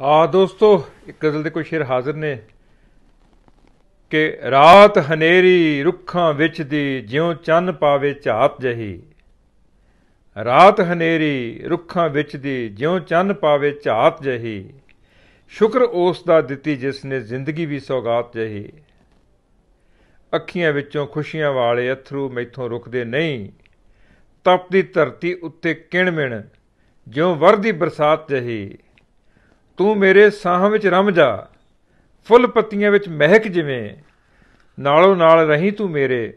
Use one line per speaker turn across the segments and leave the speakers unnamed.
ਆ ਦੋਸਤੋ ਇੱਕ ਗਜ਼ਲ ਦੇ ਕੋਈ ਸ਼ੇਰ ਹਾਜ਼ਰ ਨੇ ਕਿ ਰਾਤ ਹਨੇਰੀ ਰੁੱਖਾਂ ਵਿੱਚ ਦੀ ਜਿਉਂ ਚੰਨ ਪਾਵੇ ਝਾਤ ਜਹੀ ਰਾਤ ਹਨੇਰੀ ਰੁੱਖਾਂ ਵਿੱਚ ਦੀ ਜਿਉਂ ਚੰਨ ਪਾਵੇ ਝਾਤ ਜਹੀ ਸ਼ੁਕਰ ਉਸ ਦਾ ਦਿੱਤੀ ਜਿਸ ਨੇ ਜ਼ਿੰਦਗੀ ਵੀ ਸੌਗਾਤ ਜਹੀ ਅੱਖੀਆਂ ਵਿੱਚੋਂ ਖੁਸ਼ੀਆਂ ਵਾਲੇ ਅਥਰੂ ਮੈਥੋਂ ਰੁਕਦੇ ਨਹੀਂ ਤਪਦੀ ਧਰਤੀ ਉੱਤੇ ਕਿਣ ਮਿਣ ਜਿਉਂ ਵਰਦੀ ਬਰਸਾਤ ਜਹੀ ਤੂੰ ਮੇਰੇ ਸਾਹ ਵਿੱਚ ਰਮ ਜਾ ਫੁੱਲ ਪੱਤੀਆਂ ਵਿੱਚ ਮਹਿਕ ਜਿਵੇਂ ਨਾਲੋਂ ਨਾਲ ਰਹੀ ਤੂੰ ਮੇਰੇ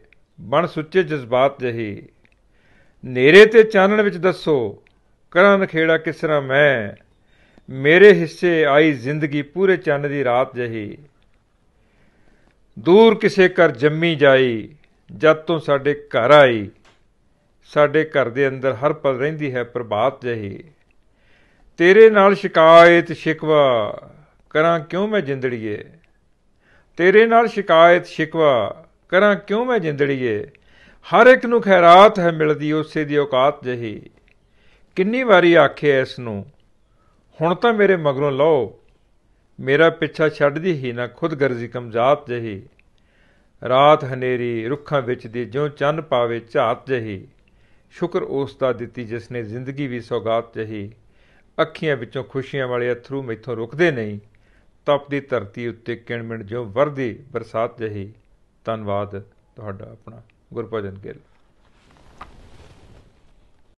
ਬਣ ਸੁੱਚੇ ਜਜ਼ਬਾਤ ਜਹੀ ਨੇਰੇ ਤੇ ਚਾਨਣ ਵਿੱਚ ਦੱਸੋ ਕਰਾਂ ਨਖੇੜਾ ਕਿਸ ਤਰ੍ਹਾਂ ਮੈਂ ਮੇਰੇ ਹਿੱਸੇ ਆਈ ਜ਼ਿੰਦਗੀ ਪੂਰੇ ਚੰਨ ਦੀ ਰਾਤ ਜਹੀ ਦੂਰ ਕਿਸੇ ਕਰ ਜੰਮੀ ਜਾਈ ਜਦ ਤੋਂ ਸਾਡੇ ਘਰ ਆਈ ਸਾਡੇ ਘਰ ਦੇ ਅੰਦਰ ਹਰ ਪਲ ਰਹਿੰਦੀ ਹੈ ਪ੍ਰਭਾਤ ਜਹੀ ਤੇਰੇ ਨਾਲ ਸ਼ਿਕਾਇਤ ਸ਼ਿਕਵਾ ਕਰਾਂ ਕਿਉਂ ਮੈਂ ਜਿੰਦੜੀਏ ਤੇਰੇ ਨਾਲ ਸ਼ਿਕਾਇਤ ਸ਼ਿਕਵਾ ਕਰਾਂ ਕਿਉਂ ਮੈਂ ਜਿੰਦੜੀਏ ਹਰ ਇੱਕ ਨੂੰ ਖੈਰਾਤ ਹੈ ਮਿਲਦੀ ਉਸੇ ਦੀ ਔਕਾਤ ਜਹੀ ਕਿੰਨੀ ਵਾਰੀ ਆਖਿਆ ਇਸ ਨੂੰ ਹੁਣ ਤਾਂ ਮੇਰੇ ਮਗਰੋਂ ਲਓ ਮੇਰਾ ਪਿੱਛਾ ਛੱਡਦੀ ਹੀ ਨਾ ਖੁਦਗਰਜ਼ੀ ਕਮਜ਼ਾਤ ਜਹੀ ਰਾਤ ਹਨੇਰੀ ਰੁੱਖਾਂ ਵਿੱਚ ਦੀ ਜਿਉਂ ਚੰਨ ਪਾਵੇ ਝਾਤ ਜਹੀ ਸ਼ੁਕਰ ਉਸ ਦਾ ਦਿੱਤੀ ਜਿਸ ਨੇ ਜ਼ਿੰਦਗੀ ਵੀ ਸੌਗਾਤ ਜਹੀ ਅੱਖੀਆਂ ਵਿੱਚੋਂ ਖੁਸ਼ੀਆਂ ਵਾਲੇ ਅਥਰੂ ਮੈਥੋਂ ਰੁਕਦੇ ਨਹੀਂ ਤਪਦੀ ਧਰਤੀ ਉੱਤੇ ਕਿਣ-ਮਿਣ ਜੋ ਵਰਦੀ ਬਰਸਾਤ ਜਹੀ ਧੰਨਵਾਦ ਤੁਹਾਡਾ ਆਪਣਾ ਗੁਰਪ੍ਰਜਨ ਗਿੱਲ